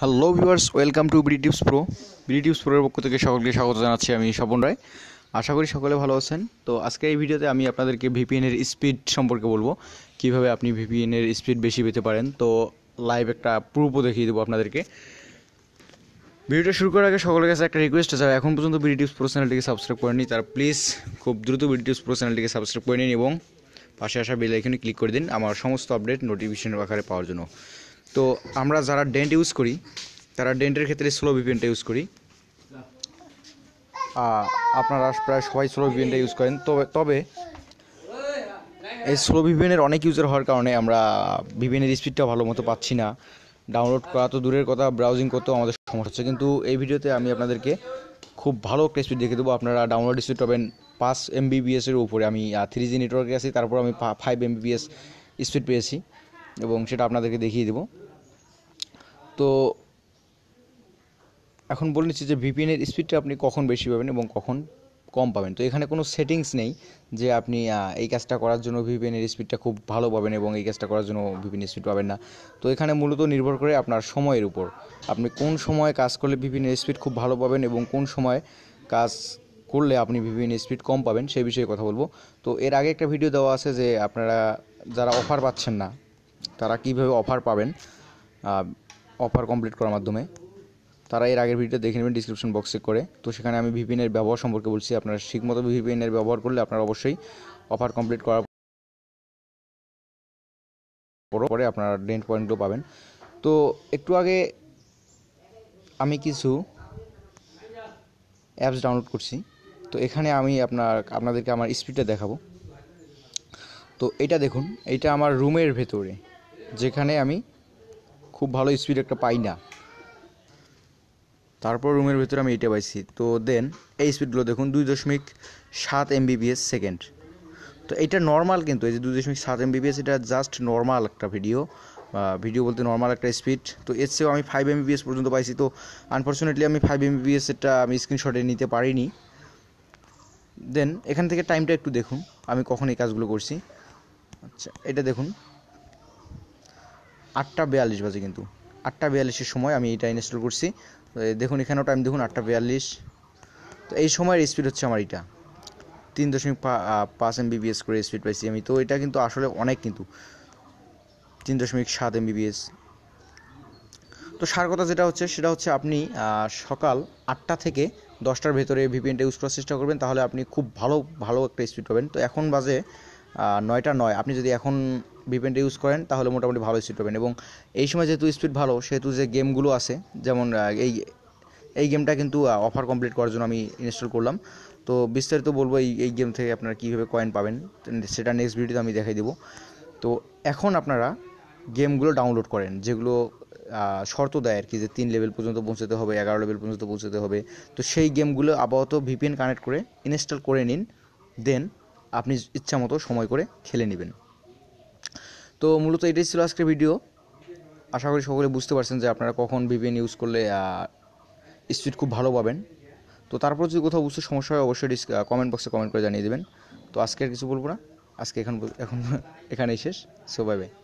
hello viewers welcome to BD tips pro BD tips প্রোর পক্ষ থেকে সকলকে স্বাগত জানাচ্ছি আমি স্বপন রায় আশা করি সকলে ভালো আছেন তো আজকে এই ভিডিওতে আমি আপনাদেরকে ভিপিএনের স্পিড সম্পর্কে বলবো কিভাবে আপনি ভিপিএনের স্পিড বেশি পেতে পারেন তো লাইভ একটা প্রুফও দেখিয়ে দেবো আপনাদেরকে ভিডিওটা শুরু করার আগে সকলের কাছে একটা রিকোয়েস্ট আছে এখন পর্যন্ত বিডি টিপস প্রো চ্যানেলটিকে সাবস্ক্রাইব করেনি তার প্লিজ খুব দ্রুত বিডি টিপস প্রো চ্যানেলটিকে সাবস্ক্রাইব করে নিন এবং পাশে আসা বেল আইকনে ক্লিক করে দিন আমার সমস্ত আপডেট নোটিফিকেশন আকারে পাওয়ার জন্য তো আমরা যারা ডেন্ট ইউজ করি তারা ডেন্টের ক্ষেত্রে স্লো ভিপিএনটা ইউজ করি আপনারা প্রায় সবাই স্লো ভিপিএনটা ইউজ করেন তবে তবে এই স্লো ভিপিএনের অনেক ইউজার হওয়ার কারণে আমরা ভিপিএনের স্পিডটা ভালো মতো পাচ্ছি না ডাউনলোড করা তো দূরের কথা ব্রাউজিং করতেও আমাদের সমস্যা হচ্ছে কিন্তু এই ভিডিওতে আমি আপনাদেরকে খুব ভালো একটা স্পিড দেখে দেবো আপনারা ডাউনলোড স্পিড পাবেন পাঁচ এমবিবিএসের উপরে আমি থ্রি জি নেটওয়ার্কে আছি তারপর আমি ফাইভ এমবিবিএস স্পিড পেয়েছি এবং সেটা আপনাদেরকে দেখিয়ে দেব তো এখন বলে নিচ্ছি যে ভিপিএনের স্পিডটা আপনি কখন বেশি পাবেন এবং কখন কম পাবেন তো এখানে কোনো সেটিংস নেই যে আপনি এই কাজটা করার জন্য ভিপিএনের স্পিডটা খুব ভালো পাবেন এবং এই কাজটা করার জন্য ভিপিএন স্পিড পাবেন না তো এখানে মূলত নির্ভর করে আপনার সময়ের উপর আপনি কোন সময় কাজ করলে ভিপিএনের স্পিড খুব ভালো পাবেন এবং কোন সময় কাজ করলে আপনি ভিপিএন স্পিড কম পাবেন সেই বিষয়ে কথা বলবো তো এর আগে একটা ভিডিও দেওয়া আছে যে আপনারা যারা অফার পাচ্ছেন না তারা কীভাবে অফার পাবেন অফার কমপ্লিট করার মাধ্যমে তারা এর আগের ভিডিওটা দেখে নেবেন ডিসক্রিপশন বক্সে করে তো সেখানে আমি ভিপিএনের ব্যবহার সম্পর্কে বলছি আপনারা ঠিকমতো ভিপিএনের ব্যবহার করলে আপনারা অবশ্যই অফার কমপ্লিট করার পরে আপনারা ডেন্ট পয়েন্টও পাবেন তো একটু আগে আমি কিছু অ্যাপস ডাউনলোড করছি তো এখানে আমি আপনার আপনাদেরকে আমার স্পিডটা দেখাবো তো এটা দেখুন এটা আমার রুমের ভেতরে যেখানে আমি খুব ভালো স্পিড একটা পাই না তারপর রুমের ভিতরে আমি এটা পাইছি তো দেন এই স্পিডগুলো দেখুন দুই দশমিক সাত এমবিবিএস সেকেন্ড তো এটা নর্মাল কিন্তু এই যে দুই দশমিক সাত এমবিবিএস এটা জাস্ট নর্মাল একটা ভিডিও ভিডিও বলতে নর্মাল একটা স্পিড তো এর চেয়েও আমি ফাইভ এমবিবিএস পর্যন্ত পাইছি তো আনফর্চুনেটলি আমি ফাইভ এমবিবিএস এটা আমি স্ক্রিনশটে নিতে পারিনি দেন এখান থেকে টাইমটা একটু দেখুন আমি কখন এই কাজগুলো করছি আচ্ছা এটা দেখুন আটটা বিয়াল্লিশ বাজে কিন্তু আটটা বিয়াল্লিশের সময় আমি এটা ইনস্টল করছি দেখুন এখানেও টাইম দেখুন আটটা বিয়াল্লিশ তো এই সময়ের স্পিড হচ্ছে আমার এটা তিন দশমিক পাঁচ এমবিবিএস করে স্পিড পাইছি আমি তো এটা কিন্তু আসলে অনেক কিন্তু তিন দশমিক সাত এমবিবিএস তো সার কথা যেটা হচ্ছে সেটা হচ্ছে আপনি সকাল আটটা থেকে দশটার ভেতরে ভিপিএনটা ইউজ করার চেষ্টা করবেন তাহলে আপনি খুব ভালো ভালো একটা স্পিড পাবেন তো এখন বাজে নয়টা নয় আপনি যদি এখন ভিপেনটা ইউজ করেন তাহলে মোটামুটি ভালো স্পিড পাবেন এবং এই সময় যেহেতু স্পিড ভালো সেহেতু যে গেমগুলো আছে যেমন এই এই গেমটা কিন্তু অফার কমপ্লিট করার জন্য আমি ইনস্টল করলাম তো বিস্তারিত বলবো এই এই গেম থেকে আপনারা কীভাবে কয়েন পাবেন সেটা নেক্সট ভিডিওতে আমি দেখাই দেবো তো এখন আপনারা গেমগুলো ডাউনলোড করেন যেগুলো শর্ত দেয় আর কি যে তিন লেভেল পর্যন্ত পৌঁছতে হবে এগারো লেভেল পর্যন্ত পৌঁছতে হবে তো সেই গেমগুলো আপাতত ভিপিএন কানেক্ট করে ইনস্টল করে নিন দেন আপনি ইচ্ছা মতো সময় করে খেলে নেবেন তো মূলত এটাই ছিল আজকের ভিডিও আশা করি সকলে বুঝতে পারছেন যে আপনারা কখন ভিপিএন ইউজ করলে স্পিড খুব ভালো পাবেন তো তারপর যদি কোথাও বুঝতে সমস্যা হয় অবশ্যই কমেন্ট বক্সে কমেন্ট করে জানিয়ে দেবেন তো আজকে আর কিছু বলবো না আজকে এখন এখন এখানেই শেষ সো বাই বাই